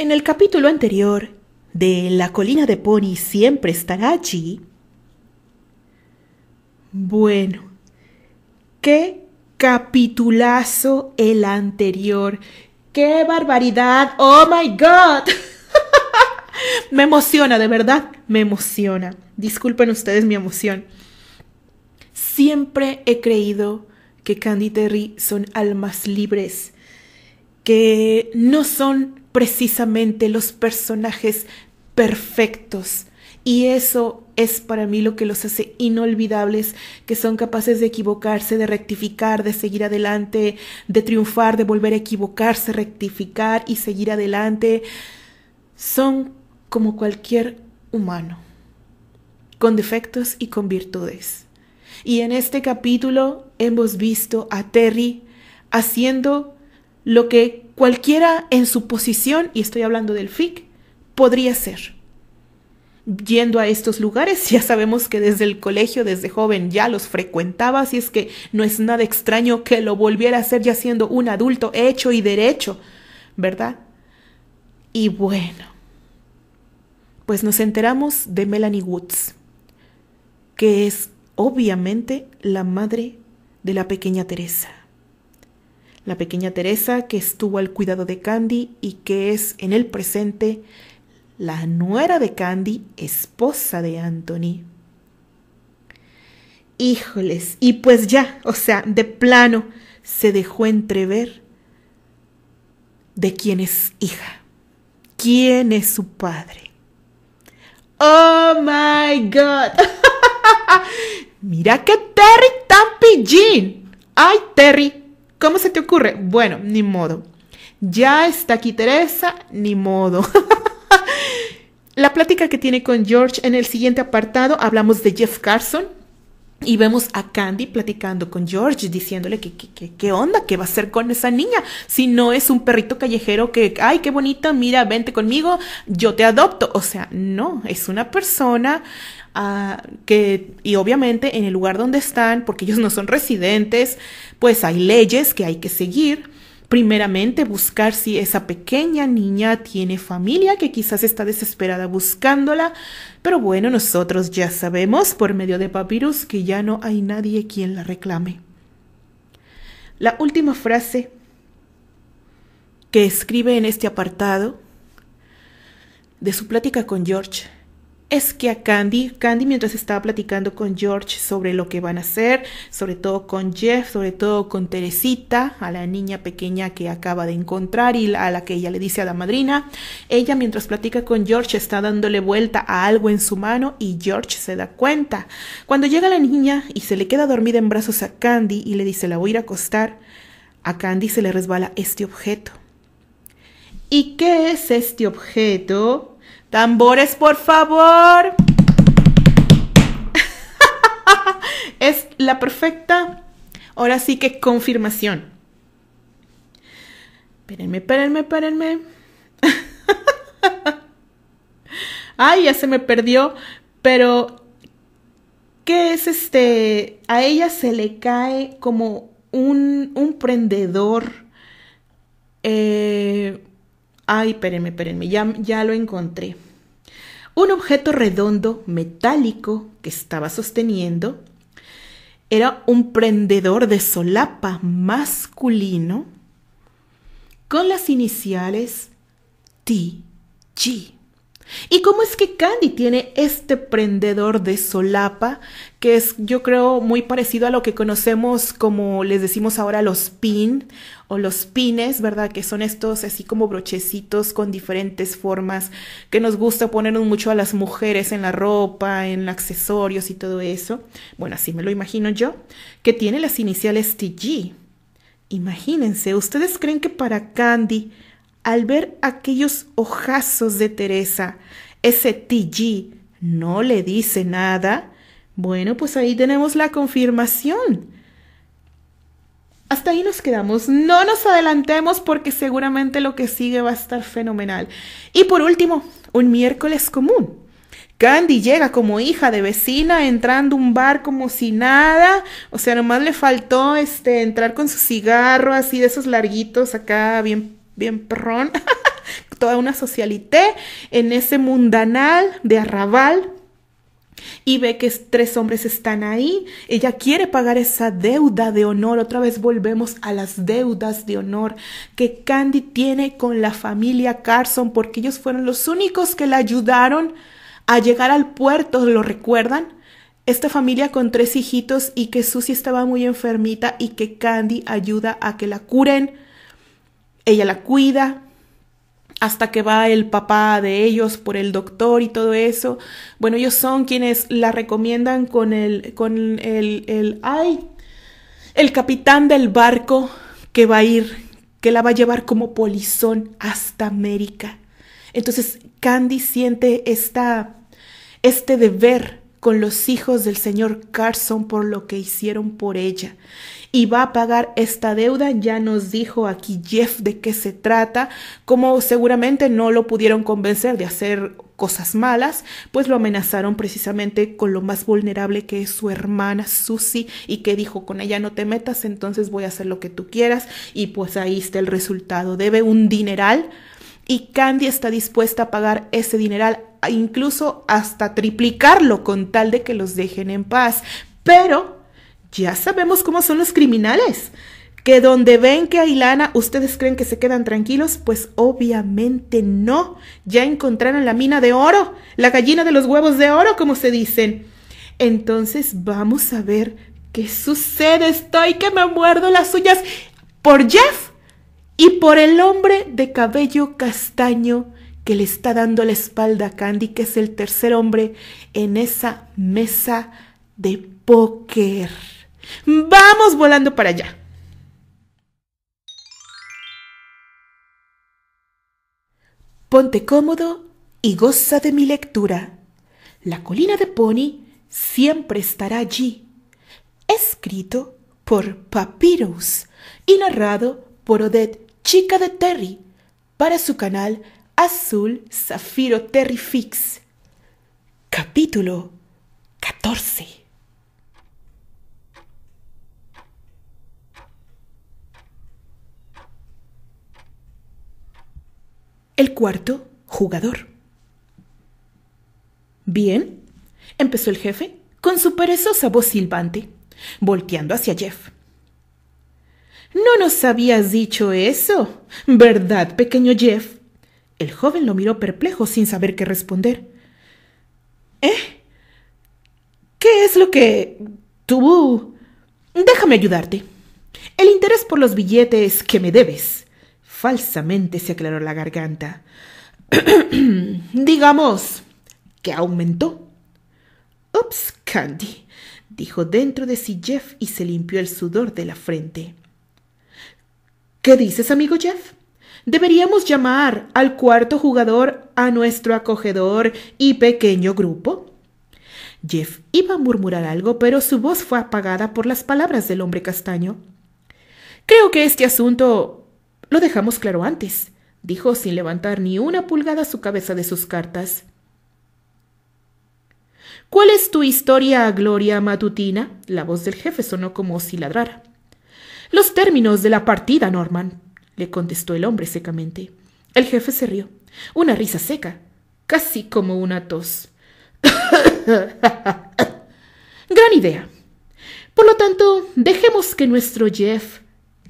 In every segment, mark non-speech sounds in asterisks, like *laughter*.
En el capítulo anterior de La colina de Pony siempre estará allí. Bueno, qué capitulazo el anterior. ¡Qué barbaridad! ¡Oh my God! *laughs* me emociona, de verdad, me emociona. Disculpen ustedes mi emoción. Siempre he creído que Candy Terry son almas libres, que no son precisamente los personajes perfectos. Y eso es para mí lo que los hace inolvidables, que son capaces de equivocarse, de rectificar, de seguir adelante, de triunfar, de volver a equivocarse, rectificar y seguir adelante. Son como cualquier humano, con defectos y con virtudes. Y en este capítulo hemos visto a Terry haciendo lo que cualquiera en su posición, y estoy hablando del FIC, podría ser. Yendo a estos lugares, *laughs* ya sabemos que desde el colegio, desde joven, ya los frecuentaba, así es que no es nada extraño que lo volviera a hacer ya siendo un adulto hecho y derecho, ¿verdad? Y bueno, pues nos enteramos de Melanie Woods, que es obviamente la madre de la pequeña Teresa la pequeña Teresa que estuvo al cuidado de Candy y que es en el presente la nuera de Candy, esposa de Anthony. Híjoles, y pues ya, o sea, de plano se dejó entrever de quién es hija, quién es su padre. Oh my god. *laughs* Mira que Terry tan pillín. Ay, Terry, ¿Cómo se te ocurre? Bueno, ni modo. Ya está aquí Teresa, ni modo. *laughs* La plática que tiene con George en el siguiente apartado hablamos de Jeff Carson, y vemos a Candy platicando con George, diciéndole que, qué onda, qué va a hacer con esa niña, si no es un perrito callejero que, ay, qué bonita, mira, vente conmigo, yo te adopto. O sea, no, es una persona que, y obviamente en el lugar donde están, porque ellos no son residentes, pues hay leyes que hay que seguir. Primeramente, buscar si esa pequeña niña tiene familia que quizás está desesperada buscándola. Pero bueno, nosotros ya sabemos por medio de Papyrus que ya no hay nadie quien la reclame. La última frase que escribe en este apartado de su plática con George es que a Candy, Candy mientras estaba platicando con George sobre lo que van a hacer, sobre todo con Jeff, sobre todo con Teresita, a la niña pequeña que acaba de encontrar y a la que ella le dice a la madrina, ella mientras platica con George está dándole vuelta a algo en su mano y George se da cuenta. Cuando llega la niña y se le queda dormida en brazos a Candy y le dice la voy a ir a acostar, a Candy se le resbala este objeto. ¿Y qué es este objeto? Tambores, por favor. *laughs* es la perfecta. Ahora sí que confirmación. Espérenme, espérenme, espérenme. *laughs* Ay, ya se me perdió. Pero, ¿qué es este? A ella se le cae como un, un prendedor. Eh, Ay, espérenme, espérenme, ya, lo encontré. Un objeto redondo metálico que estaba sosteniendo era un prendedor de solapa masculino con las iniciales T.G. ¿Y cómo es que Candy tiene este prendedor de solapa, que es yo creo muy parecido a lo que conocemos como les decimos ahora los pin o los pines, ¿verdad? Que son estos así como brochecitos con diferentes formas que nos gusta ponernos mucho a las mujeres en la ropa, en accesorios y todo eso. Bueno, así me lo imagino yo, que tiene las iniciales TG. Imagínense, ¿ustedes creen que para Candy al ver aquellos ojazos de Teresa, ese TG, no le dice nada. Bueno, pues ahí tenemos la confirmación. Hasta ahí nos quedamos. No nos adelantemos porque seguramente lo que sigue va a estar fenomenal. Y por último, un miércoles común. Candy llega como hija de vecina entrando a un bar como si nada, o sea, nomás le faltó este entrar con su cigarro así de esos larguitos acá bien bien perrón, *laughs* toda una socialité en ese mundanal de arrabal y ve que tres hombres están ahí. Ella quiere pagar esa deuda de honor. Otra vez volvemos a las deudas de honor que Candy tiene con la familia Carson porque ellos fueron los únicos que la ayudaron a llegar al puerto, ¿lo recuerdan? Esta familia con tres hijitos y que Susie estaba muy enfermita y que Candy ayuda a que la curen ella la cuida hasta que va el papá de ellos por el doctor y todo eso. Bueno, ellos son quienes la recomiendan con el, con el, ay, el capitán del barco que va a ir, que la va a llevar como polizón hasta América. Entonces Candy siente esta, este deber con los hijos del señor Carson por lo que hicieron por ella. Y va a pagar esta deuda, ya nos dijo aquí Jeff de qué se trata, como seguramente no lo pudieron convencer de hacer cosas malas, pues lo amenazaron precisamente con lo más vulnerable que es su hermana Susie y que dijo con ella no te metas, entonces voy a hacer lo que tú quieras y pues ahí está el resultado. Debe un dineral y Candy está dispuesta a pagar ese dineral incluso hasta triplicarlo con tal de que los dejen en paz. Pero ya sabemos cómo son los criminales, que donde ven que hay lana, ustedes creen que se quedan tranquilos, pues obviamente no. Ya encontraron la mina de oro, la gallina de los huevos de oro, como se dicen. Entonces vamos a ver qué sucede. Estoy que me muerdo las uñas por Jeff y por el hombre de cabello castaño que le está dando la espalda a Candy, que es el tercer hombre en esa mesa de póker. Vamos volando para allá. Ponte cómodo y goza de mi lectura. La colina de Pony siempre estará allí. Escrito por Papyrus y narrado por Odette, chica de Terry, para su canal Azul Zafiro Terrifix. Capítulo 14. El cuarto jugador. Bien, empezó el jefe con su perezosa voz silbante, volteando hacia Jeff. No nos habías dicho eso, ¿verdad, pequeño Jeff? El joven lo miró perplejo sin saber qué responder. ¿Eh? ¿Qué es lo que... tú... Déjame ayudarte. El interés por los billetes que me debes. Falsamente se aclaró la garganta. *clears throat* Digamos que aumentó. Ups, Candy, dijo dentro de sí Jeff y se limpió el sudor de la frente. ¿Qué dices, amigo Jeff? ¿Deberíamos llamar al cuarto jugador a nuestro acogedor y pequeño grupo? Jeff iba a murmurar algo, pero su voz fue apagada por las palabras del hombre castaño. Creo que este asunto lo dejamos claro antes, dijo sin levantar ni una pulgada su cabeza de sus cartas. ¿Cuál es tu historia, Gloria matutina? La voz del jefe sonó como si ladrara. Los términos de la partida, Norman, le contestó el hombre secamente. El jefe se rió, una risa seca, casi como una tos. *coughs* Gran idea. Por lo tanto, dejemos que nuestro Jeff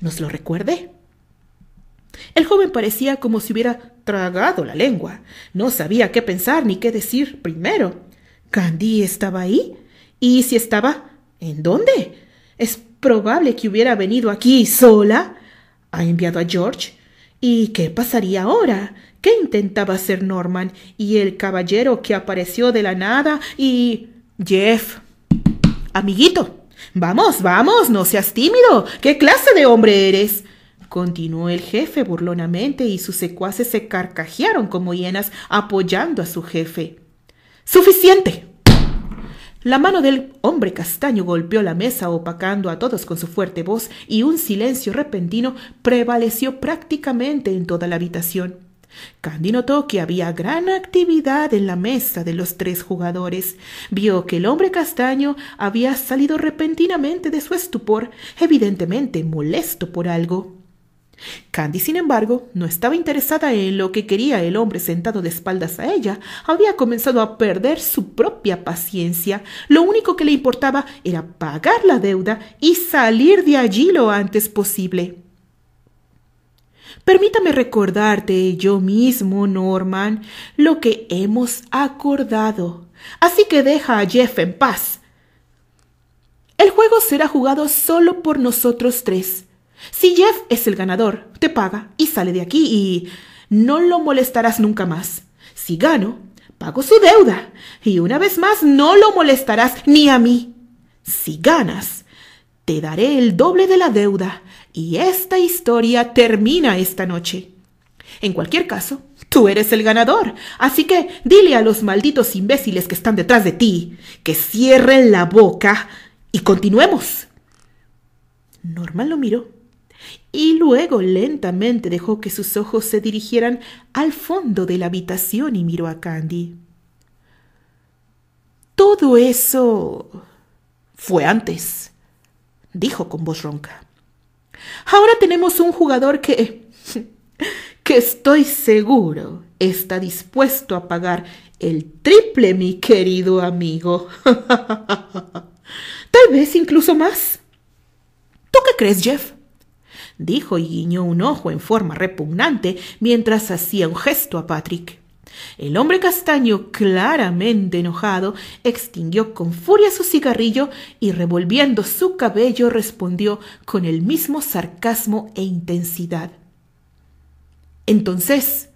nos lo recuerde. El joven parecía como si hubiera tragado la lengua. No sabía qué pensar ni qué decir primero. ¿Candy estaba ahí? ¿Y si estaba, en dónde? ¿Es probable que hubiera venido aquí sola? ha enviado a George. ¿Y qué pasaría ahora? ¿Qué intentaba hacer Norman? ¿Y el caballero que apareció de la nada? ¿Y Jeff? Amiguito, vamos, vamos, no seas tímido. ¿Qué clase de hombre eres? Continuó el jefe burlonamente y sus secuaces se carcajearon como hienas apoyando a su jefe. Suficiente. La mano del hombre castaño golpeó la mesa opacando a todos con su fuerte voz y un silencio repentino prevaleció prácticamente en toda la habitación. Candy notó que había gran actividad en la mesa de los tres jugadores. Vio que el hombre castaño había salido repentinamente de su estupor, evidentemente molesto por algo. Candy, sin embargo, no estaba interesada en lo que quería el hombre sentado de espaldas a ella. Había comenzado a perder su propia paciencia. Lo único que le importaba era pagar la deuda y salir de allí lo antes posible. Permítame recordarte yo mismo, Norman, lo que hemos acordado. Así que deja a Jeff en paz. El juego será jugado solo por nosotros tres. Si Jeff es el ganador, te paga y sale de aquí y no lo molestarás nunca más. Si gano, pago su deuda y una vez más no lo molestarás ni a mí. Si ganas, te daré el doble de la deuda y esta historia termina esta noche. En cualquier caso, tú eres el ganador, así que dile a los malditos imbéciles que están detrás de ti que cierren la boca y continuemos. Norman lo miró y luego lentamente dejó que sus ojos se dirigieran al fondo de la habitación y miró a Candy. Todo eso fue antes, dijo con voz ronca. Ahora tenemos un jugador que... *laughs* que estoy seguro está dispuesto a pagar el triple, mi querido amigo. *laughs* Tal vez incluso más. ¿Tú qué crees, Jeff? dijo y guiñó un ojo en forma repugnante mientras hacía un gesto a Patrick. El hombre castaño, claramente enojado, extinguió con furia su cigarrillo y revolviendo su cabello respondió con el mismo sarcasmo e intensidad. Entonces,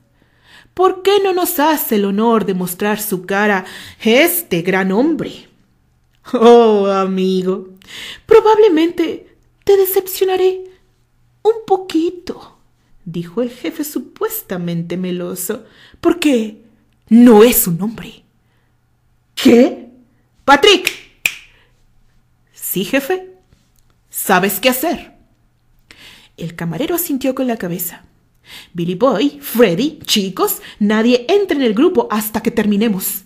¿por qué no nos hace el honor de mostrar su cara este gran hombre? Oh, amigo, probablemente te decepcionaré un poquito, dijo el jefe supuestamente meloso, porque no es un hombre. ¿Qué? Patrick. Sí, jefe. ¿Sabes qué hacer? El camarero asintió con la cabeza. Billy Boy, Freddy, chicos, nadie entre en el grupo hasta que terminemos.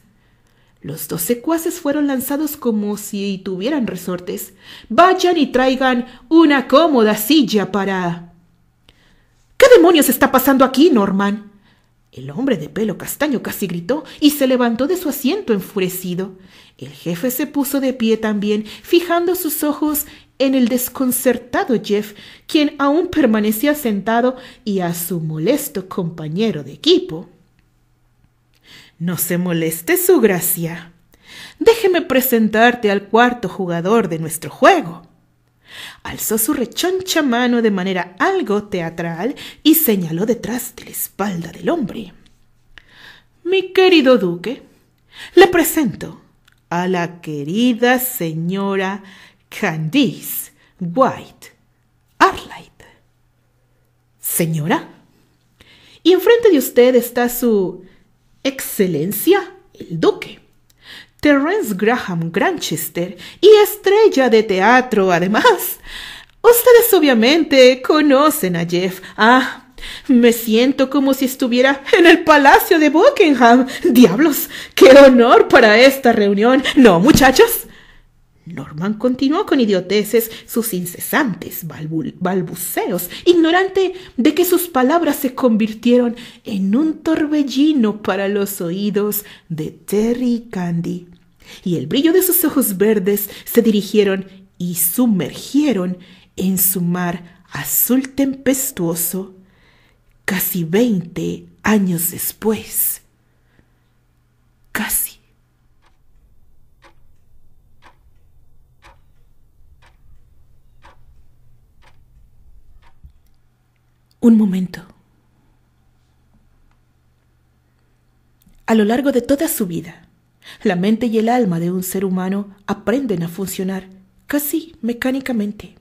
Los dos secuaces fueron lanzados como si tuvieran resortes. Vayan y traigan una cómoda silla para... ¿Qué demonios está pasando aquí, Norman? El hombre de pelo castaño casi gritó y se levantó de su asiento enfurecido. El jefe se puso de pie también, fijando sus ojos en el desconcertado Jeff, quien aún permanecía sentado, y a su molesto compañero de equipo. No se moleste su gracia. Déjeme presentarte al cuarto jugador de nuestro juego. Alzó su rechoncha mano de manera algo teatral y señaló detrás de la espalda del hombre. Mi querido duque, le presento a la querida señora Candice White Arlight. Señora, y enfrente de usted está su Excelencia, el duque. Terence Graham Granchester y estrella de teatro además. Ustedes obviamente conocen a Jeff. Ah, me siento como si estuviera en el Palacio de Buckingham. Diablos, qué honor para esta reunión. ¿No, muchachos Norman continuó con idioteces, sus incesantes balbuceos, ignorante de que sus palabras se convirtieron en un torbellino para los oídos de Terry Candy, y el brillo de sus ojos verdes se dirigieron y sumergieron en su mar azul tempestuoso, casi veinte años después. Casi Un momento. A lo largo de toda su vida, la mente y el alma de un ser humano aprenden a funcionar casi mecánicamente,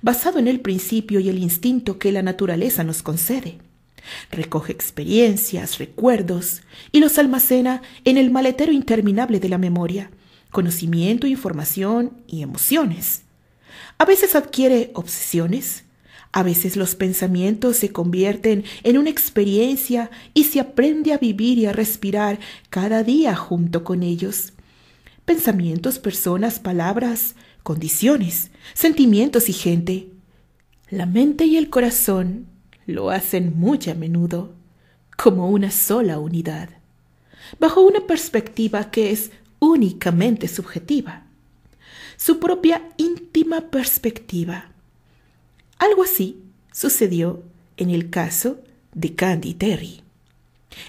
basado en el principio y el instinto que la naturaleza nos concede. Recoge experiencias, recuerdos y los almacena en el maletero interminable de la memoria, conocimiento, información y emociones. A veces adquiere obsesiones, a veces los pensamientos se convierten en una experiencia y se aprende a vivir y a respirar cada día junto con ellos. Pensamientos, personas, palabras, condiciones, sentimientos y gente. La mente y el corazón lo hacen muy a menudo, como una sola unidad, bajo una perspectiva que es únicamente subjetiva, su propia íntima perspectiva algo así sucedió en el caso de Candy Terry.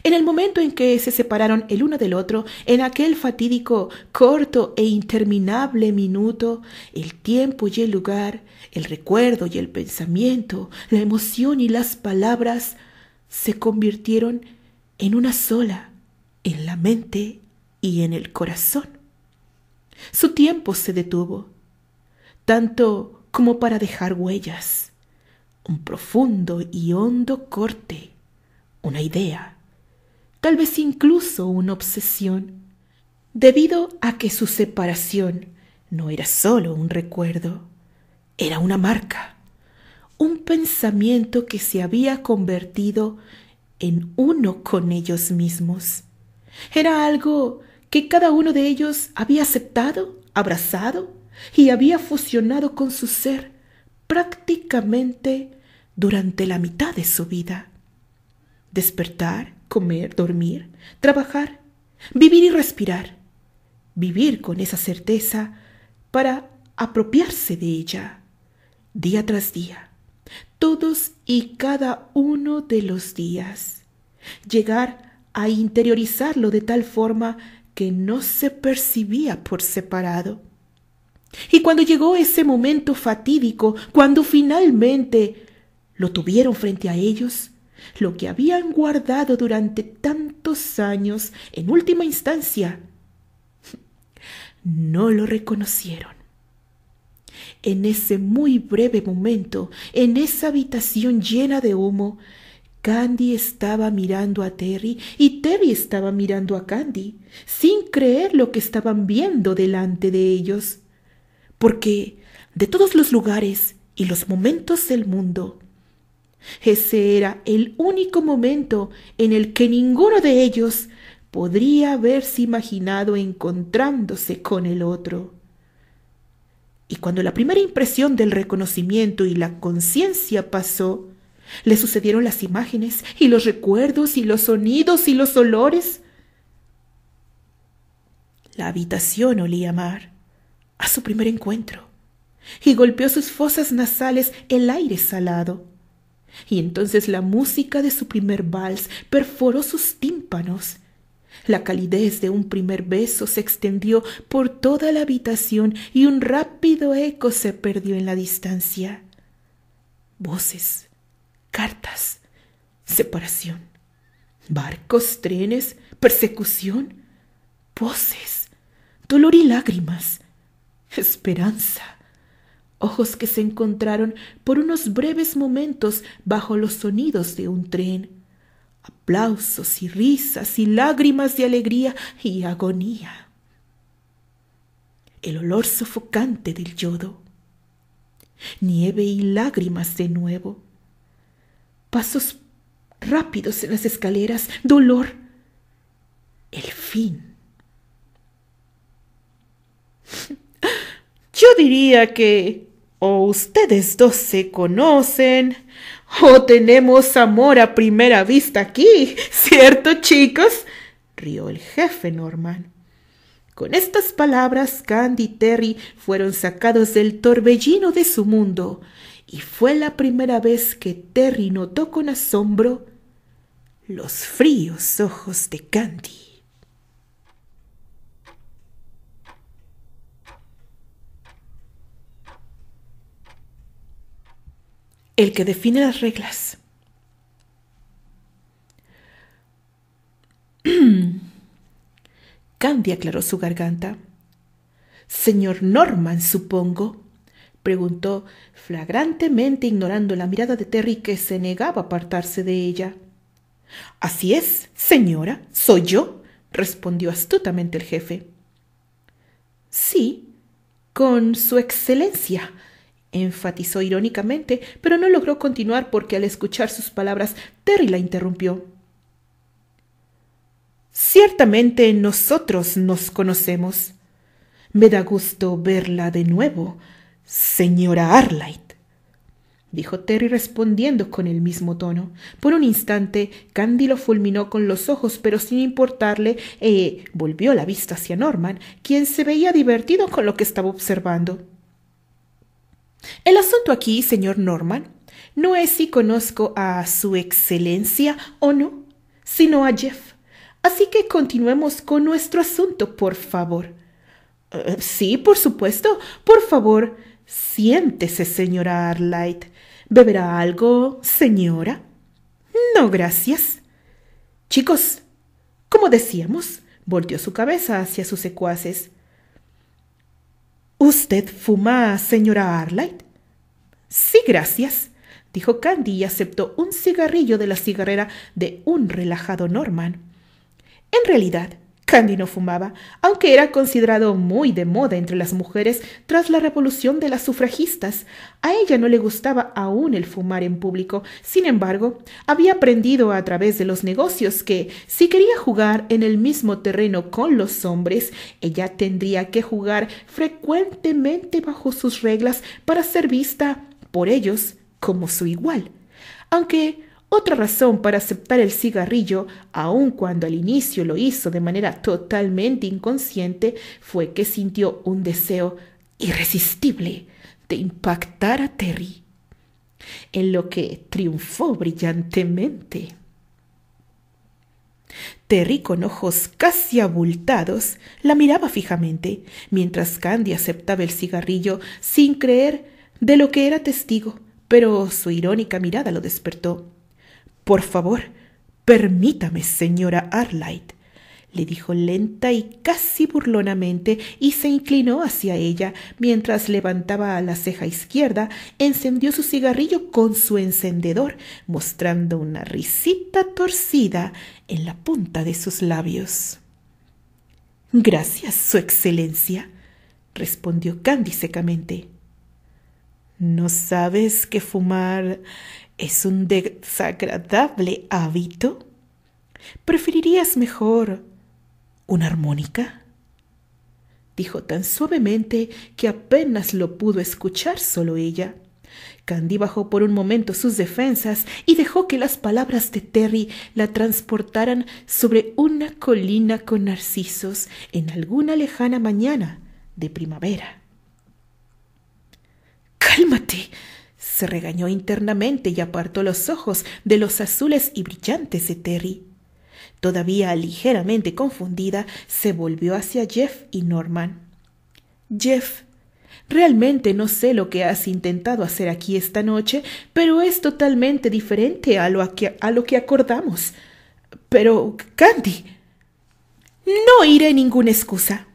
En el momento en que se separaron el uno del otro, en aquel fatídico, corto e interminable minuto, el tiempo y el lugar, el recuerdo y el pensamiento, la emoción y las palabras se convirtieron en una sola, en la mente y en el corazón. Su tiempo se detuvo, tanto como para dejar huellas, un profundo y hondo corte, una idea, tal vez incluso una obsesión, debido a que su separación no era solo un recuerdo, era una marca, un pensamiento que se había convertido en uno con ellos mismos. Era algo que cada uno de ellos había aceptado, abrazado y había fusionado con su ser prácticamente durante la mitad de su vida. Despertar, comer, dormir, trabajar, vivir y respirar. Vivir con esa certeza para apropiarse de ella, día tras día, todos y cada uno de los días. Llegar a interiorizarlo de tal forma que no se percibía por separado y cuando llegó ese momento fatídico, cuando finalmente lo tuvieron frente a ellos, lo que habían guardado durante tantos años, en última instancia, *laughs* no lo reconocieron. En ese muy breve momento, en esa habitación llena de humo, Candy estaba mirando a Terry y Terry estaba mirando a Candy, sin creer lo que estaban viendo delante de ellos porque de todos los lugares y los momentos del mundo, ese era el único momento en el que ninguno de ellos podría haberse imaginado encontrándose con el otro. Y cuando la primera impresión del reconocimiento y la conciencia pasó, le sucedieron las imágenes y los recuerdos y los sonidos y los olores. La habitación olía a mar a su primer encuentro, y golpeó sus fosas nasales el aire salado. Y entonces la música de su primer vals perforó sus tímpanos. La calidez de un primer beso se extendió por toda la habitación y un rápido eco se perdió en la distancia. Voces, cartas, separación, barcos, trenes, persecución, voces, dolor y lágrimas, esperanza. Ojos que se encontraron por unos breves momentos bajo los sonidos de un tren. Aplausos y risas y lágrimas de alegría y agonía. El olor sofocante del yodo. Nieve y lágrimas de nuevo. Pasos rápidos en las escaleras. Dolor. El fin. Yo diría que o ustedes dos se conocen o tenemos amor a primera vista aquí, *laughs* ¿cierto, chicos? rió el jefe Norman. Con estas palabras, Candy y Terry fueron sacados del torbellino de su mundo, y fue la primera vez que Terry notó con asombro los fríos ojos de Candy. el que define las reglas. *clears throat* Candy aclaró su garganta. Señor Norman, supongo, preguntó, flagrantemente ignorando la mirada de Terry que se negaba a apartarse de ella. Así es, señora, soy yo, respondió astutamente el jefe. Sí, con su excelencia, enfatizó irónicamente, pero no logró continuar porque al escuchar sus palabras Terry la interrumpió. Ciertamente nosotros nos conocemos. Me da gusto verla de nuevo, señora Arlight dijo Terry respondiendo con el mismo tono. Por un instante, Candy lo fulminó con los ojos, pero sin importarle, eh, volvió la vista hacia Norman, quien se veía divertido con lo que estaba observando. El asunto aquí, señor Norman, no es si conozco a Su Excelencia o no, sino a Jeff. Así que continuemos con nuestro asunto, por favor. Eh, sí, por supuesto. Por favor, siéntese, señora Arlight. ¿Beberá algo, señora? No, gracias. Chicos, como decíamos, volteó su cabeza hacia sus secuaces. ¿Usted fuma, señora Arlight? Sí, gracias, dijo Candy y aceptó un cigarrillo de la cigarrera de un relajado Norman. En realidad, Candy no fumaba, aunque era considerado muy de moda entre las mujeres tras la revolución de las sufragistas. A ella no le gustaba aún el fumar en público, sin embargo, había aprendido a través de los negocios que, si quería jugar en el mismo terreno con los hombres, ella tendría que jugar frecuentemente bajo sus reglas para ser vista por ellos como su igual. Aunque otra razón para aceptar el cigarrillo, aun cuando al inicio lo hizo de manera totalmente inconsciente, fue que sintió un deseo irresistible de impactar a Terry, en lo que triunfó brillantemente. Terry, con ojos casi abultados, la miraba fijamente, mientras Candy aceptaba el cigarrillo sin creer de lo que era testigo, pero su irónica mirada lo despertó. Por favor, permítame, señora Arlight, le dijo lenta y casi burlonamente, y se inclinó hacia ella. Mientras levantaba la ceja izquierda, encendió su cigarrillo con su encendedor, mostrando una risita torcida en la punta de sus labios. Gracias, Su Excelencia, respondió Candy secamente. ¿No sabes qué fumar ¿Es un desagradable hábito? ¿Preferirías mejor una armónica? dijo tan suavemente que apenas lo pudo escuchar solo ella. Candy bajó por un momento sus defensas y dejó que las palabras de Terry la transportaran sobre una colina con narcisos en alguna lejana mañana de primavera. Cálmate, se regañó internamente y apartó los ojos de los azules y brillantes de Terry. Todavía ligeramente confundida, se volvió hacia Jeff y Norman. Jeff, realmente no sé lo que has intentado hacer aquí esta noche, pero es totalmente diferente a lo, lo que acordamos. Pero, Candy, no iré ninguna excusa.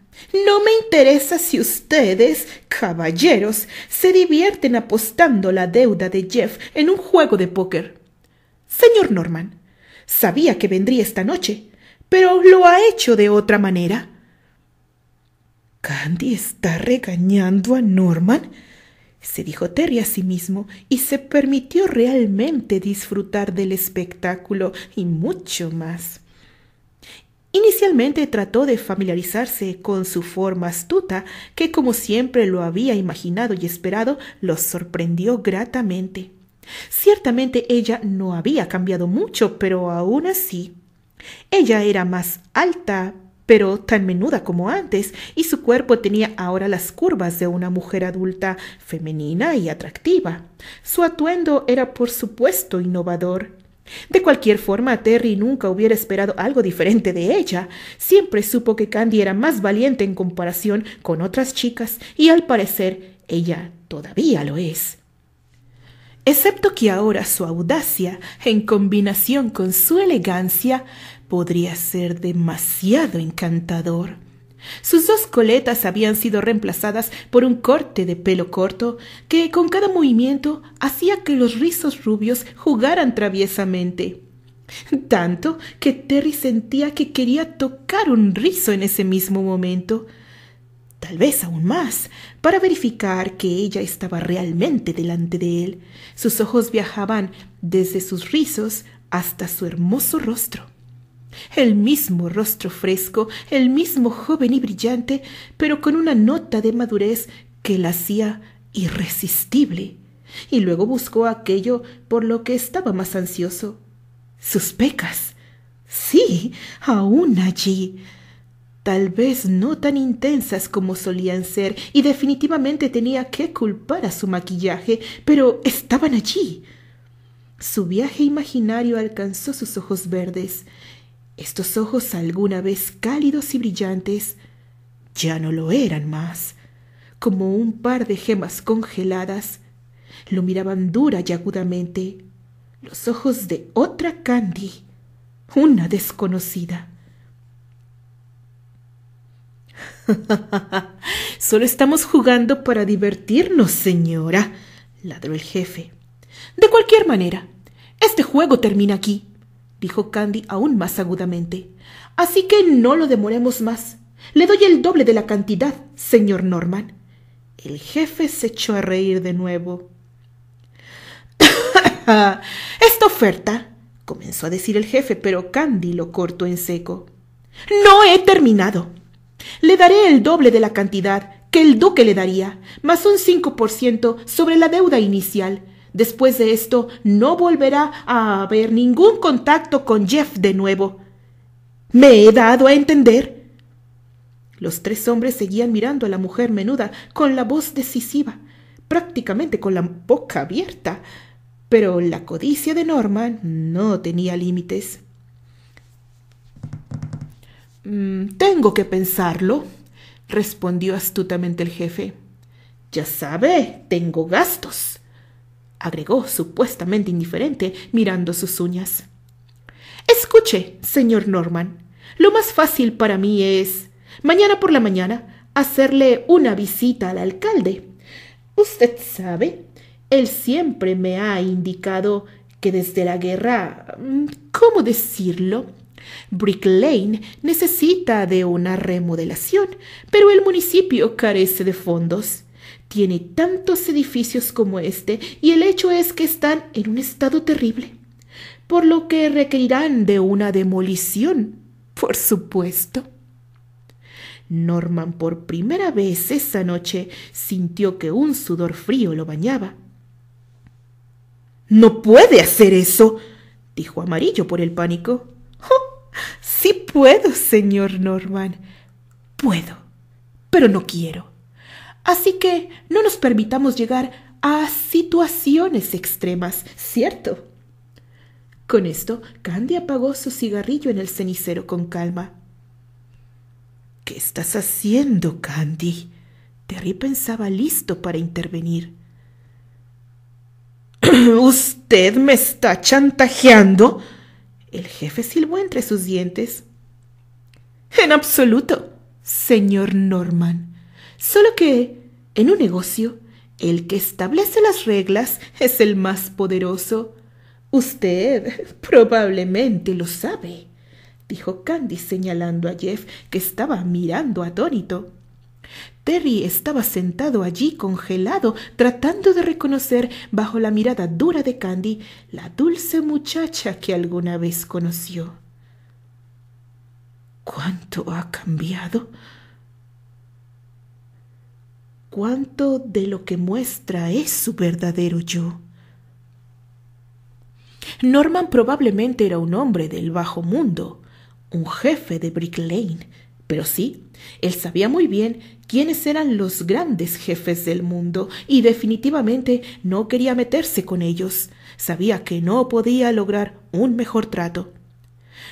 No me interesa si ustedes, caballeros, se divierten apostando la deuda de Jeff en un juego de póker. Señor Norman, sabía que vendría esta noche, pero lo ha hecho de otra manera. ¿Candy está regañando a Norman? se dijo Terry a sí mismo y se permitió realmente disfrutar del espectáculo y mucho más. Inicialmente trató de familiarizarse con su forma astuta, que como siempre lo había imaginado y esperado, lo sorprendió gratamente. Ciertamente ella no había cambiado mucho, pero aún así. Ella era más alta, pero tan menuda como antes, y su cuerpo tenía ahora las curvas de una mujer adulta, femenina y atractiva. Su atuendo era, por supuesto, innovador. De cualquier forma, Terry nunca hubiera esperado algo diferente de ella. Siempre supo que Candy era más valiente en comparación con otras chicas y al parecer ella todavía lo es. Excepto que ahora su audacia, en combinación con su elegancia, podría ser demasiado encantador. Sus dos coletas habían sido reemplazadas por un corte de pelo corto que con cada movimiento hacía que los rizos rubios jugaran traviesamente. Tanto que Terry sentía que quería tocar un rizo en ese mismo momento, tal vez aún más, para verificar que ella estaba realmente delante de él. Sus ojos viajaban desde sus rizos hasta su hermoso rostro. El mismo rostro fresco, el mismo joven y brillante, pero con una nota de madurez que la hacía irresistible. Y luego buscó aquello por lo que estaba más ansioso. Sus pecas. Sí, aún allí. Tal vez no tan intensas como solían ser, y definitivamente tenía que culpar a su maquillaje, pero estaban allí. Su viaje imaginario alcanzó sus ojos verdes estos ojos alguna vez cálidos y brillantes ya no lo eran más. Como un par de gemas congeladas, lo miraban dura y agudamente los ojos de otra Candy, una desconocida. *laughs* Solo estamos jugando para divertirnos, señora, ladró el jefe. De cualquier manera, este juego termina aquí dijo Candy aún más agudamente. Así que no lo demoremos más. Le doy el doble de la cantidad, señor Norman. El jefe se echó a reír de nuevo. *coughs* Esta oferta, comenzó a decir el jefe, pero Candy lo cortó en seco. No he terminado. Le daré el doble de la cantidad que el duque le daría, más un 5% sobre la deuda inicial, Después de esto, no volverá a haber ningún contacto con Jeff de nuevo. ¿Me he dado a entender? Los tres hombres seguían mirando a la mujer menuda con la voz decisiva, prácticamente con la boca abierta, pero la codicia de Norman no tenía límites. Mm, tengo que pensarlo, respondió astutamente el jefe. Ya sabe, tengo gastos agregó, supuestamente indiferente, mirando sus uñas. Escuche, señor Norman, lo más fácil para mí es, mañana por la mañana, hacerle una visita al alcalde. Usted sabe, él siempre me ha indicado que desde la guerra... Mm, ¿Cómo decirlo? Brick Lane necesita de una remodelación, pero el municipio carece de fondos tiene tantos edificios como este y el hecho es que están en un estado terrible, por lo que requerirán de una demolición, por supuesto. Norman por primera vez esa noche sintió que un sudor frío lo bañaba. No puede hacer eso, dijo Amarillo por el pánico. Oh, sí puedo, señor Norman. Puedo, pero no quiero. Así que no nos permitamos llegar a situaciones extremas, ¿cierto? Con esto, Candy apagó su cigarrillo en el cenicero con calma. ¿Qué estás haciendo, Candy? Terry pensaba listo para intervenir. *clears throat* ¿Usted me está chantajeando? El jefe silbó entre sus dientes. En absoluto, señor Norman. Solo que, en un negocio, el que establece las reglas es el más poderoso. Usted *laughs* probablemente lo sabe, dijo Candy señalando a Jeff, que estaba mirando atónito. Terry estaba sentado allí congelado, tratando de reconocer, bajo la mirada dura de Candy, la dulce muchacha que alguna vez conoció. ¿Cuánto ha cambiado? cuánto de lo que muestra es su verdadero yo. Norman probablemente era un hombre del bajo mundo, un jefe de Brick Lane, pero sí, él sabía muy bien quiénes eran los grandes jefes del mundo y definitivamente no quería meterse con ellos. Sabía que no podía lograr un mejor trato.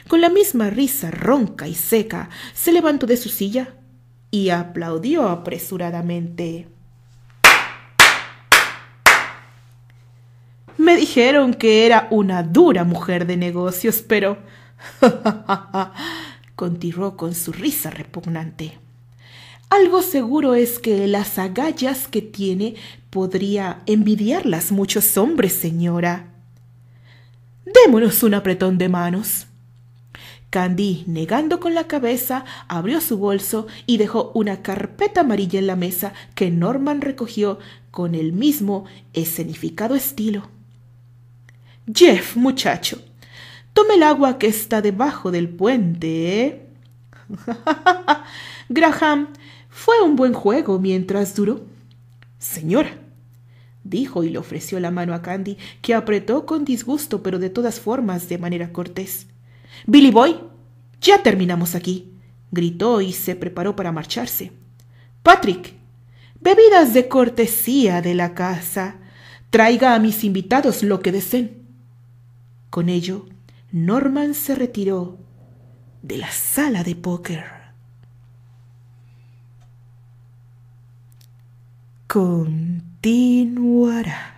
Con la misma risa ronca y seca, se levantó de su silla, y aplaudió apresuradamente. Me dijeron que era una dura mujer de negocios, pero... *laughs* continuó con su risa repugnante. Algo seguro es que las agallas que tiene podría envidiarlas muchos hombres, señora. Démonos un apretón de manos. Candy, negando con la cabeza, abrió su bolso y dejó una carpeta amarilla en la mesa que Norman recogió con el mismo escenificado estilo. Jeff, muchacho, tome el agua que está debajo del puente, ¿eh? *laughs* Graham, fue un buen juego mientras duró. Señora, dijo y le ofreció la mano a Candy, que apretó con disgusto, pero de todas formas de manera cortés. Billy Boy, ya terminamos aquí, gritó y se preparó para marcharse. Patrick, bebidas de cortesía de la casa. Traiga a mis invitados lo que deseen. Con ello, Norman se retiró de la sala de póker. Continuará.